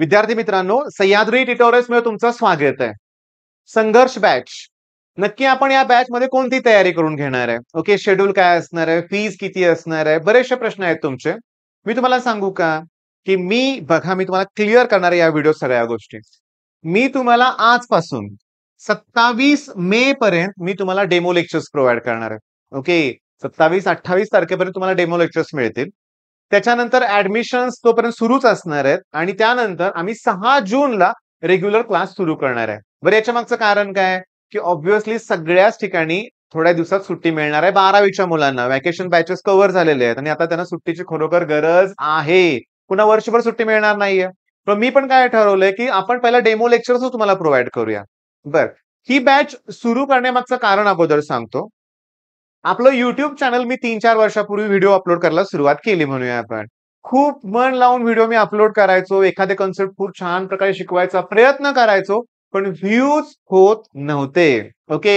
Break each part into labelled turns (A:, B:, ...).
A: विद्यार्थी मित्रांनो सह्याद्री टिटोरियस मध्ये तुमचं स्वागत आहे संघर्ष बॅच नक्की आपण या बॅच मध्ये कोणती तयारी करून घेणार आहे ओके शेड्यूल काय असणार आहे फीज किती असणार आहे बरेचसे प्रश्न आहेत तुमचे मी तुम्हाला सांगू का की मी बघा मी तुम्हाला क्लिअर करणार आहे या व्हिडिओ सगळ्या गोष्टी मी तुम्हाला आजपासून सत्तावीस मे पर्यंत मी तुम्हाला डेमो लेक्चर्स प्रोव्हाइड करणार आहे ओके सत्तावीस अठ्ठावीस तारखेपर्यंत तुम्हाला डेमो लेक्चर्स मिळतील त्याच्यानंतर ऍडमिशन्स तोपर्यंत सुरूच असणार आहेत आणि त्यानंतर आम्ही सहा जूनला रेग्युलर क्लास सुरू करणार आहे बरं याच्या मागचं कारण काय की ऑब्व्हियसली सगळ्याच ठिकाणी थोड्या दिवसात सुट्टी मिळणार आहे बारावीच्या मुलांना व्हॅकेशन बॅचेस कव्हर झालेले आहेत आणि आता त्यांना सुट्टीची खरोखर गरज आहे पुन्हा वर्षभर सुट्टी मिळणार नाहीये पण मी पण काय ठरवलंय की आपण पहिला डेमो लेक्चरच तुम्हाला प्रोव्हाइड करूया बर ही बॅच सुरू करण्यामागचं कारण अगोदर सांगतो आपलं युट्यूब चॅनल मी तीन चार वर्षापूर्वी व्हिडिओ अपलोड करायला सुरुवात केली म्हणूया आपण खूप मन लावून व्हिडिओ मी अपलोड करायचो एखादे कन्सेप्ट खूप छान प्रकारे शिकवायचा प्रयत्न करायचो पण व्ह्यूज होत नव्हते ओके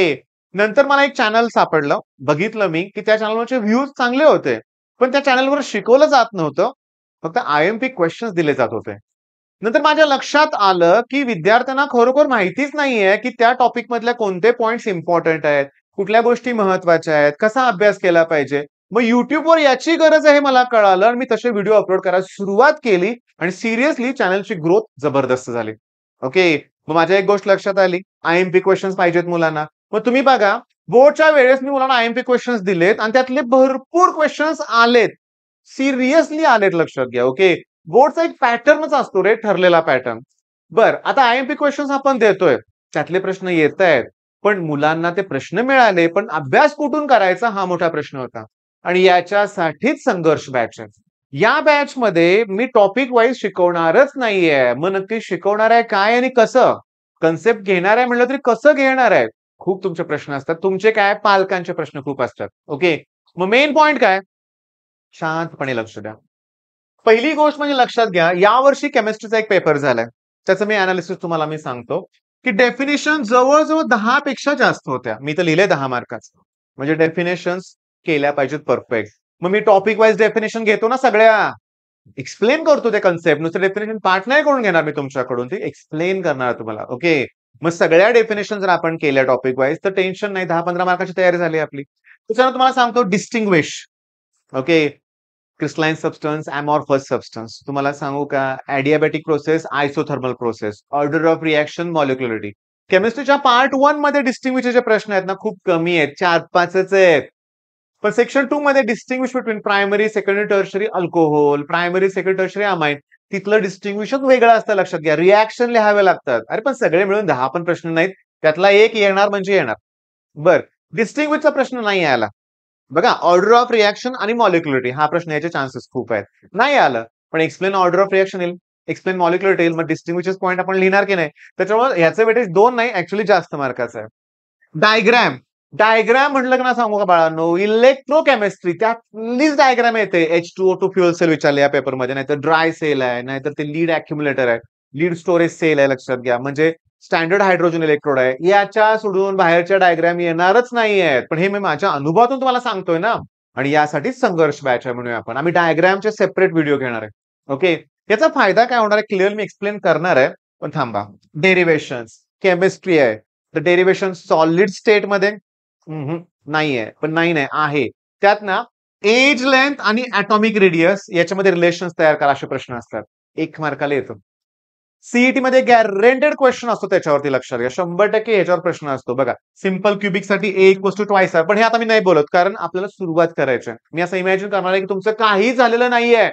A: नंतर मला एक चॅनल सापडलं बघितलं मी की त्या चॅनलवरचे व्ह्यूज चांगले होते पण त्या चॅनलवर शिकवलं जात नव्हतं फक्त आय एम पी क्वेश्चन्स दिले जात होते नंतर माझ्या लक्षात आलं की विद्यार्थ्यांना खरोखर माहितीच नाहीये की त्या टॉपिक मधल्या कोणते पॉइंट्स इम्पॉर्टंट आहेत कुठल्या गोष्टी महत्वाच्या आहेत कसा अभ्यास केला पाहिजे मग युट्यूबवर याची गरज आहे मला कळालं आणि मी तसे व्हिडिओ अपलोड करायला सुरुवात केली आणि सिरियसली चॅनलची ग्रोथ जबरदस्त झाली ओके मग माझ्या एक गोष्ट लक्षात आली आय एम पी क्वेश्चन्स पाहिजेत मुलांना मग तुम्ही बघा बोर्डच्या वेळेस मी मुलांना आय एम पी क्वेश्चन्स दिलेत आणि त्यातले भरपूर क्वेश्चन्स आलेत सिरियसली आलेत लक्षात घ्या ओके बोर्डचा एक पॅटर्नच असतो रे ठरलेला पॅटर्न बर आता आय एम पी क्वेश्चन्स आपण देतोय त्यातले प्रश्न येत आहेत पण मुलांना ते प्रश्न मिळाले पण अभ्यास कुठून करायचा हा मोठा प्रश्न होता आणि याच्यासाठीच संघर्ष बॅच आहे या बॅच मध्ये मी टॉपिक वाईज शिकवणारच नाहीये मग नक्की शिकवणार आहे काय आणि कसं कन्सेप्ट घेणार आहे म्हणलं तरी कसं घेणार आहे खूप तुमचे प्रश्न असतात तुमचे काय पालकांचे प्रश्न खूप असतात ओके मग मेन पॉइंट काय शांतपणे लक्ष द्या पहिली गोष्ट म्हणजे लक्षात घ्या यावर्षी केमिस्ट्रीचा एक पेपर झालाय त्याचं मी अनालिसिस तुम्हाला मी सांगतो की डेफिनेशन जवळजवळ दहा पेक्षा जास्त होत्या मी तर लिहिले दहा मार्काचं म्हणजे डेफिनेशन केल्या पाहिजेत परफेक्ट मग मी टॉपिक वाईज डेफिनेशन घेतो ना सगळ्या एक्सप्लेन करतो ते कन्सेप्ट नुसतं डेफिनेशन पार्ट नाही करून घेणार मी तुमच्याकडून ते एक्सप्लेन करणार तुम्हाला ओके मग सगळ्या डेफिनेशन जर आपण केल्या टॉपिक वाईज तर टेन्शन नाही दहा पंधरा मार्काची तयारी झाली आपली त्याच्यानं तुम्हाला सांगतो distinguish okay crystalline substance first substance तुम्हाला सांगू का adiabatic process isothermal process order of reaction molecularity केमिस्ट्रीच्या पार्ट वन मध्ये डिस्टिंग्विशचे जे प्रश्न आहेत ना खूप कमी आहेत चार पाचच आहेत पण सेक्शन टू मध्ये distinguish between primary secondary tertiary alcohol primary second tertiary amine तिथलं डिस्टिंग्विशन वेगळं असतं लक्षात घ्या रिॲक्शन लिहावे लागतात अरे पण सगळे मिळून दहा पण प्रश्न नाहीत त्यातला एक येणार म्हणजे येणार बरं डिस्टिंग्विशचा प्रश्न नाही आला बघा ऑर्डर ऑफ रिॲक्शन आणि मॉलिक्युलरिटी हा प्रश्न याचे चान्सेस खूप आहेत नाही आलं पण एक्सप्लेन ऑर्डर ऑफ रिॲक्शन येईल एक्सप्लेन मॉलिक्युलरिटी येईल मग डिस्टिंग्विशेस पॉईंट आपण लिहिणार की नाही त्याच्यामुळे ह्याचं वेटेज दोन नाही ऍक्च्युली जास्त मार्काचं आहे डायग्रॅम डायग्रॅम म्हटलं ना सांगू का बाळांनो इलेक्ट्रोकेमिस्ट्री त्यातलीच डायग्राम येते H two O two fuel cell विचारले या पेपरमध्ये नाहीतर ड्राय सेल आहे नाहीतर ते लीड अॅक्युम्युलेटर आहे लीड स्टोरेज सेल आहे लक्षात घ्या म्हणजे स्टँडर्ड हायड्रोजन इलेक्ट्रोड आहे याच्या सोडून बाहेरच्या डायग्राम येणारच नाही आहेत पण हे मी माझ्या अनुभवातून तुम्हाला सांगतोय ना आणि यासाठी संघर्ष बॅच आहे म्हणूया आपण आम्ही डायग्रामचे सेपरेट व्हिडिओ घेणार आहे ओके याचा फायदा काय होणार आहे क्लिअर मी एक्सप्लेन करणार आहे पण थांबा डेरिवेशन केमिस्ट्री आहे तर डेरिवेशन सॉलिड स्टेटमध्ये नाही आहे पण नाही नाही आहे त्यात ना एज लेंथ आणि ऍटॉमिक रेडियस याच्यामध्ये रिलेशन तयार करा असे प्रश्न असतात एक मार्काला येतो सीईटी e मध्ये गॅरेंटेड क्वेश्चन असतो त्याच्यावरती लक्षात घ्या शंभर टक्के याच्यावर प्रश्न असतो बघा सिम्पल क्युबिक साठी एक वस्तू ट्वाईस आहे पण हे आता मी नाही बोलत कारण आपल्याला सुरुवात करायची मी असं इमॅजिन करणार आहे की तुमचं काही झालेलं नाहीये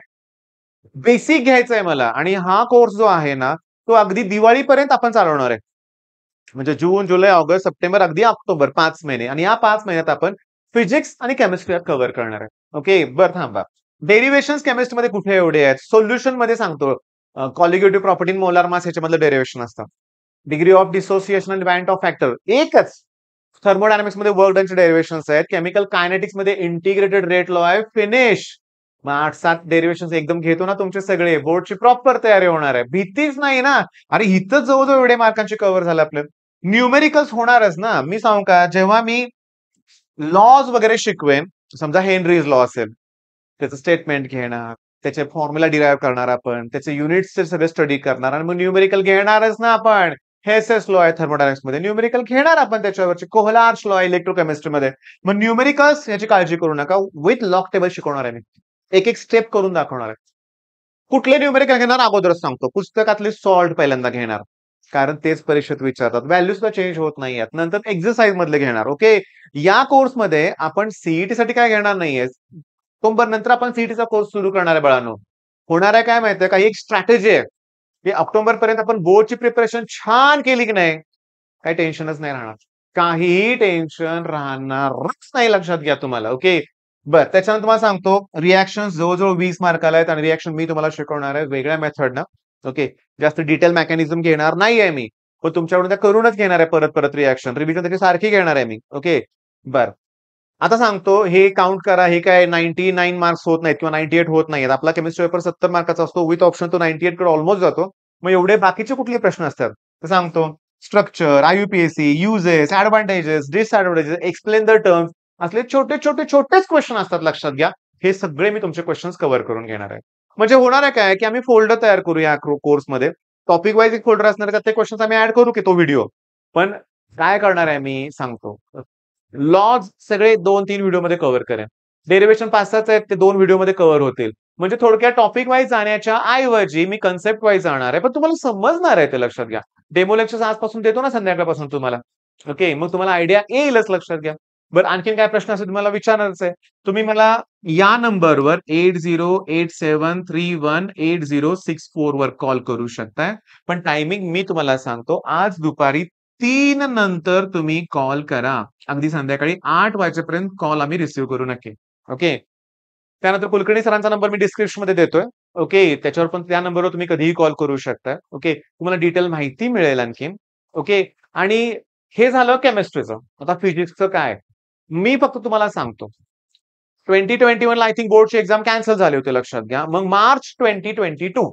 A: बेसिक घ्यायचं आहे मला आणि हा कोर्स जो आहे ना तो अगदी दिवाळीपर्यंत आपण चालवणार आहे म्हणजे जून जुलै ऑगस्ट सप्टेंबर अगदी ऑक्टोबर पाच महिने आणि या पाच महिन्यात आपण फिजिक्स आणि केमिस्ट्री कव्हर करणार आहे ओके बरं थांबा केमिस्ट्री केमिस्ट्रीमध्ये कुठे एवढे आहेत सोल्युशन मध्ये सांगतो कॉलिगेटिव्ह प्रॉपर्टी मोलार मास याच्यामधलं डेरिव्हेशन असतं degree of dissociation and van't Hoff factor एकच थर्मोडायनामिक्स मध्ये वर्क डनचे डेरिव्हेशन आहेत केमिकल कायनेटिक्स मध्ये इंटिग्रेटेड रेट लॉ आहे फिनिश मग आठ सात डेरिव्हेशन एकदम घेतो ना तुमचे सगळे बोर्डची प्रॉपर तयारी होणार आहे भीतीच नाही ना अरे इथं जवळजवळ एवढे मार्कांचे कव्हर झालं आपले न्यूमेरिकल्स होणारच ना मी सांगू का जेव्हा मी लॉज वगैरे शिकवेन समजा हेनरीज लॉ असेल त्याचं स्टेटमेंट घेणार त्याचे फॉर्म्युला डिराईव्ह करणार आपण त्याचे युनिट्सचे सगळे स्टडी करणार आणि मग न्यूमेरिकल घेणारच ना आपण हेसेस स्लो आहे थर्मोडायनिक्स मध्ये न्यूमेरिकल घेणार आपण त्याच्यावरचे कोहलार्स स्लो आहे मध्ये मग न्यूमेरिकल्स याची काळजी करू नका विथ लॉक टेबल शिकवणार आहे मी एक एक स्टेप करून दाखवणार आहे कुठले न्यूमेरिकल घेणार अगोदरच सांगतो पुस्तकातले सॉल्ट पहिल्यांदा घेणार कारण तेच परीक्षेत विचारतात व्हॅल्यूज तर चेंज होत नाही आहेत नंतर एक्झरसाइज मधले घेणार ओके या कोर्समध्ये आपण सीईटी साठी काय घेणार नाहीये ऑक्टोबर नंतर आपण सीईटीचा कोर्स सुरू करणार आहे बळानो होणार आहे काय माहितीये काही एक स्ट्रॅटेजी आहे की ऑक्टोबर पर्यंत आपण बोर्डची प्रिपरेशन छान केली की नाही काही टेन्शनच नाही राहणार काहीही टेन्शन राहणारच नाही लक्षात घ्या तुम्हाला ओके बर त्याच्यानंतर तुम्हाला सांगतो रिॲक्शन जवळजवळ वीस मार्काला आहेत आणि रिॲक्शन मी तुम्हाला शिकवणार आहे वेगळ्या मेथडनं ओके जास्त डिटेल मेकॅनिझम घेणार नाही आहे मी पण तुमच्याकडून त्या करूनच घेणार आहे परत परत रिॲक्शन रिव्हिजन त्याची सारखी घेणार आहे मी ओके बरं आता सांगतो हे काउंट करा हे काय नाईन्टी नाईन मार्क्स होत नाहीत किंवा नाईन्टी एट होत नाहीत आपला केमिस्ट्री पेपर सत्तर मार्काचा असतो विथ ऑप्शन तो नाईन्टी एट कडे ऑलमोस्ट जातो मग एवढे बाकीचे कुठले प्रश्न असतात तर सांगतो structure IUPAC uses advantages disadvantages explain the terms असले छोटे छोटे छोटेच क्वेश्चन असतात लक्षात घ्या हे सगळे मी तुमचे क्वेश्चन्स कव्हर करून घेणार आहे म्हणजे होणार आहे काय की आम्ही फोल्डर तयार करू या कोर्समध्ये टॉपिक वाईज एक फोल्डर असणार का ते क्वेश्चन आम्ही ऍड करू की तो व्हिडिओ पण काय करणार आहे मी सांगतो लॉज सगळे दोन तीन मध्ये कव्हर करेन डेरिव्हेशन पाच सात आहेत ते दोन व्हिडिओमध्ये कव्हर होतील म्हणजे थोडक्यात टॉपिक वाईज जाण्याच्या ऐवजी मी कन्सेप्ट वाईज जाणार आहे पण तुम्हाला समजणार आहे ते लक्षात घ्या डेमो लेक्चर आजपासून देतो ना संध्याकाळपासून तुम्हाला ओके मग तुम्हाला आयडिया येईलच लक्षात घ्या बरं आणखीन काय प्रश्न असेल तुम्हाला विचारणारच आहे तुम्ही मला या नंबरवर eight zero eight seven three one eight zero six four वर कॉल करू शकताय पण टायमिंग मी तुम्हाला सांगतो आज दुपारी तीन नंतर तुम्ही कॉल करा अगदी संध्याकाळी आठ वाजेपर्यंत कॉल आम्ही रिसिव्ह करू नके ओके त्यानंतर कुलकर्णी सरांचा नंबर मी डिस्क्रिप्शन मध्ये देतोय ओके त्याच्यावर पण त्या नंबरवर तुम्ही कधीही कॉल करू शकता ओके तुम्हाला डिटेल माहिती मिळेल आणखी ओके आणि हे झालं केमिस्ट्रीचं आता फिजिक्सचं काय मी फक्त तुम्हाला सांगतो ट्वेंटी ट्वेंटी वनला आय थिंक बोर्डची एक्झाम कॅन्सल झाली होती लक्षात घ्या मग March twenty twenty two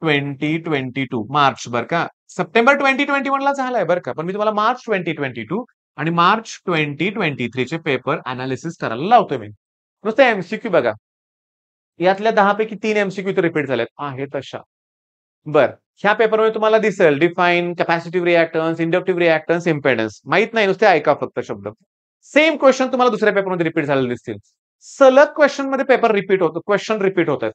A: twenty twenty two March बर का सप्टेंबर ट्वेंटी ट्वेंटी वनला झालाय बरं का पण मी तुम्हाला मार्च ट्वेंटी ट्वेंटी टू आणि मार्च ट्वेंटी ट्वेंटी चे पेपर अनालिसिस करायला लावतोय मी नुसतं एमसीक्यू बघा यातल्या दहापैकी तीन एमसीक्यू तर रिपीट झाले आहेत अशा बर ह्या पेपरमध्ये तुम्हाला दिसेल define capacitive reactance inductive reactance impedance माहित नाही नुसते ऐका फक्त शब्द सेम क्वेश्चन तुम्हाला दुसऱ्या पेपरमध्ये रिपीट झालेले दिसतील सलग क्वेश्चन मध्ये पेपर रिपीट होतो क्वेश्चन रिपीट होतात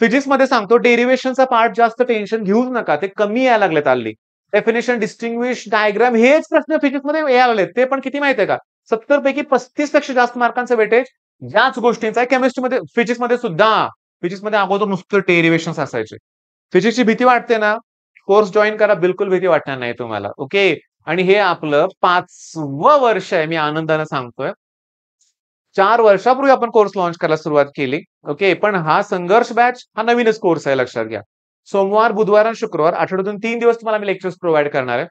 A: फिजिक्समध्ये सांगतो डेरिव्हेशनचा पार्ट जास्त टेन्शन घेऊच नका ते कमी यायला लागलेत हल्ली डेफिनेशन डिस्टिंग्विश डायग्राम हेच प्रश्न फिजिक्समध्ये यायला लागले ते पण किती माहिती आहे का सत्तर पैकी पस्तीस पेक्षा जास्त मार्कांचा वेटेज याच गोष्टींचा आहे केमिस्ट्रीमध्ये फिजिक्समध्ये सुद्धा फिजिक्समध्ये अगोदर नुसतं डेरिव्हेशन असायचे फिजिक्सची भीती वाटते ना कोर्स जॉईन करा बिलकुल भीती वाटणार नाही तुम्हाला ओके आणि हे आपलं पाचवं वर्ष आहे मी आनंदाने सांगतोय चार वर्षापूर्वी आपण कोर्स लॉन्च करायला सुरुवात केली ओके पण हा संघर्ष बॅच हा नवीनच कोर्स आहे लक्षात घ्या सोमवार बुधवार आणि शुक्रवार आठवड्यातून तीन दिवस तुम्हाला मी लेक्चर्स प्रोव्हाइड करणार आहे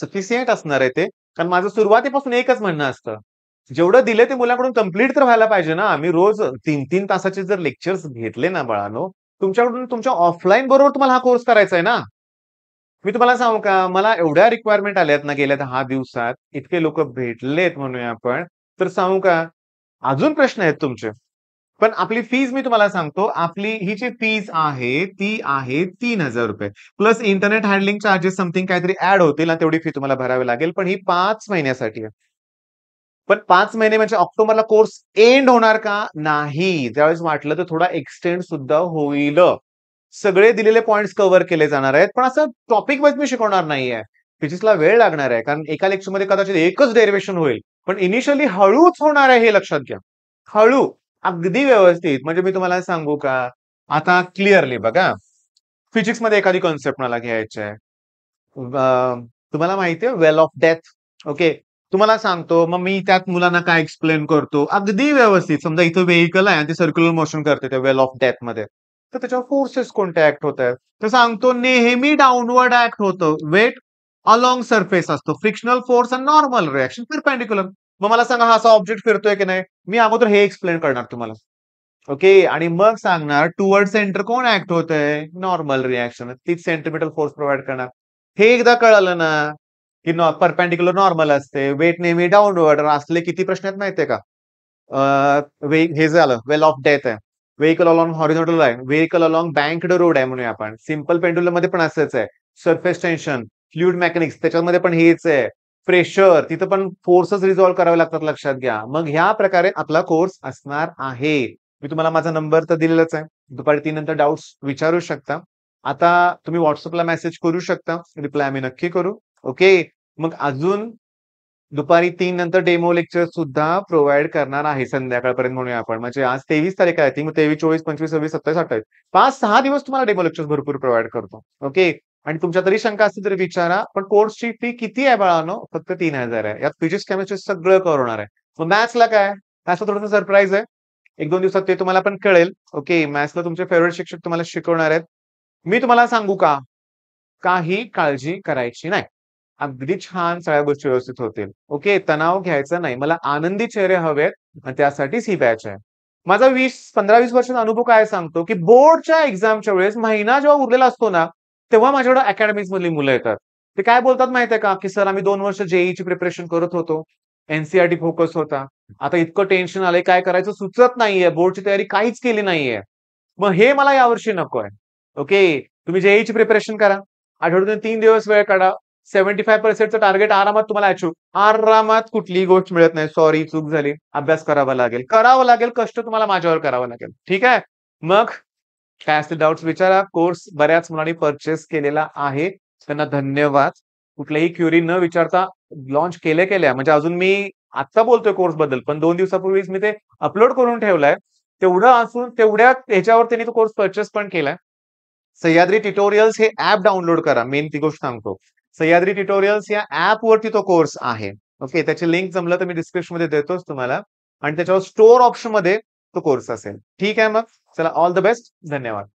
A: सफिशियंट असणार आहे ते कारण माझं सुरुवातीपासून एकच म्हणणं असतं जेवढं दिलं ते मुलांकडून कम्प्लीट तर व्हायला पाहिजे ना आम्ही रोज तीन तीन तासाचे जर लेक्चर्स घेतले ना बाळानो तुमच्याकडून तुमच्या ऑफलाईन बरोबर तुम्हाला हा कोर्स करायचा आहे ना मी तुम्हाला सांगू का मला एवढ्या रिक्वायरमेंट आल्यात ना गेल्या दहा दिवसात इतके लोक भेटलेत म्हणूया आपण तर सांगू का अजून प्रश्न आहेत तुमचे पण आपली फीज मी तुम्हाला सांगतो आपली ही जी फीज आहे ती आहे तीन हजार रुपये plus internet handling charges something काहीतरी ऍड होतील आणि तेवढी फी तुम्हाला भरावी लागेल पण ही पाच महिन्यासाठी आहे पण पाच महिने म्हणजे ऑक्टोबरला कोर्स एंड होणार का नाही ज्यावेळेस वाटलं तर थोडा एक्सटेंड सुद्धा होईल सगळे दिलेले पॉइंट्स कव्हर केले जाणार आहेत पण असं टॉपिक वाईज मी शिकवणार नाहीये फिजिक्सला वेळ लागणार आहे कारण एका लेक्चरमध्ये कदाचित एकच डेरिव्हेशन होईल पण इनिशियली हळूच होणार आहे हे लक्षात घ्या हळू अगदी व्यवस्थित म्हणजे मी तुम्हाला सांगू का आता क्लिअरली बघा फिजिक्समध्ये एखादी कॉन्सेप्ट मला घ्यायची आहे तुम्हाला माहिती आहे वेल ऑफ डेथ ओके तुम्हाला सांगतो मग मी त्यात मुलांना काय एक्सप्लेन करतो अगदी व्यवस्थित समजा इथं व्हेकल आहे आणि ते सर्क्युलर मोशन करते त्या वेल ऑफ डेथ मध्ये तर त्याच्यावर फोर्सेस कोणते ऍक्ट होत आहेत तर सांगतो नेहमी डाऊनवर्ड ऍक्ट होतं वेट अलॉंग सरफेस असतो frictional force and normal reaction perpendicular मग मला सांगा हा असा ऑब्जेक्ट फिरतोय की नाही मी अगोदर हे एक्सप्लेन करणार तुम्हाला ओके आणि मग सांगणार टुवर्ड सेंटर कोण ऍक्ट होत आहे नॉर्मल रिॲक्शन तीच सेंटीमीटर फोर्स प्रोव्हाइड करणार हे एकदा कळलं ना की परपेंडिक्युलर नॉर्मल असते वेट नेहमी डाऊनवर्ड असले किती प्रश्न आहेत माहितीये का वे हे झालं वेल ऑफ डेथ आहे व्हेकल अलॉंग हॉरिझॉन्टल आहे व्हेकल अलॉंग बँकड रोड आहे म्हणूया आपण सिम्पल पेंडुलर मध्ये पण असंच आहे सरफेस टेन्शन फ्लुइड मेकॅनिक्स त्याच्यामध्ये पण हेच आहे प्रेशर तिथं पण फोर्सेस रिझॉल्व्ह करावे लागतात लक्षात घ्या मग ह्या प्रकारे आपला कोर्स असणार आहे मी तुम्हाला माझा नंबर तर दिलेलाच आहे दुपारी तीन नंतर डाऊट्स विचारू शकता आता तुम्ही व्हॉट्सअपला मेसेज करू शकता रिप्लाय आम्ही नक्की करू ओके मग अजून दुपारी तीन नंतर डेमो लेक्चर सुद्धा प्रोव्हाइड करणार आहे संध्याकाळपर्यंत म्हणूया आपण म्हणजे आज तेवीस तारीख आहे ती मग तेवीस चोवीस पंचवीस सव्वीस सत्तावीस अठ्ठावीस पाच सहा दिवस तुम्हाला डेमो लेक्चर्स भरपूर प्रोव्हाइड करतो ओके आणि तुमच्या तरी शंका असतील तरी विचारा पण कोर्सची फी किती आहे बाळानो फक्त तीन हजार आहे यात फिजिक्स केमिस्ट्री सगळं करणार आहे मग मॅथ्सला काय मॅथ्सला थोडंसं सरप्राईज आहे एक दोन दिवसात ते तुम्हाला पण कळेल ओके मॅथ्सला तुमचे फेवरेट शिक्षक तुम्हाला शिकवणार आहेत मी तुम्हाला सांगू का काही काळजी करायची नाही अगदी छान सगळ्या गोष्टी व्यवस्थित होतील ओके तणाव घ्यायचा नाही मला आनंदी चेहरे हवेत आणि त्यासाठीच बॅच आहे माझा वीस पंधरा वीस वर्षाचा अनुभव काय सांगतो की बोर्डच्या एक्झामच्या वेळेस महिना जेव्हा उरलेला असतो ना तेव्हा माझ्याकडे अकॅडमिक्स मधली मुलं येतात ते काय बोलतात माहिती आहे का की सर आम्ही दोन वर्ष जेईची e प्रिपरेशन करत होतो एनसीआरटी फोकस e होता आता इतकं टेन्शन आलंय काय करायचं सुचत नाहीये बोर्डची तयारी काहीच केली नाहीये मग हे मला यावर्षी नकोय ओके तुम्ही जेईची e प्रिपरेशन करा आठवड्यातून तीन दिवस वेळ काढा सेव्हन्टी फाय पर्सेंटचं टार्गेट आरामात तुम्हाला अचीव आरामात कुठलीही गोष्ट मिळत नाही सॉरी चूक झाली अभ्यास करावा लागेल करावं लागेल कष्ट तुम्हाला माझ्यावर करावं लागेल ठीक आहे मग काय असतील डाऊट्स विचारा कोर्स बऱ्याच मुलांनी परचेस केलेला आहे त्यांना धन्यवाद कुठल्याही क्युरी न विचारता लॉन्च केल्या केल्या म्हणजे अजून मी आत्ता बोलतोय कोर्स बद्दल पण दोन दिवसापूर्वीच मी ते अपलोड करून ठेवलाय तेवढं असून तेवढ्या ह्याच्यावर त्यांनी तो कोर्स परचेस पण केलाय सह्याद्री ट्युटोरियल्स हे ऍप डाउनलोड करा मेन ती गोष्ट सांगतो सह्याद्री ट्युटोरियल्स या ऍपवरती तो कोर्स आहे ओके त्याची लिंक जमलं तर मी डिस्क्रिप्शन मध्ये देतोच तुम्हाला आणि त्याच्यावर स्टोअर ऑप्शन मध्ये तो कोर्स असेल ठीक आहे मग चला ऑल द बेस्ट धन्यवाद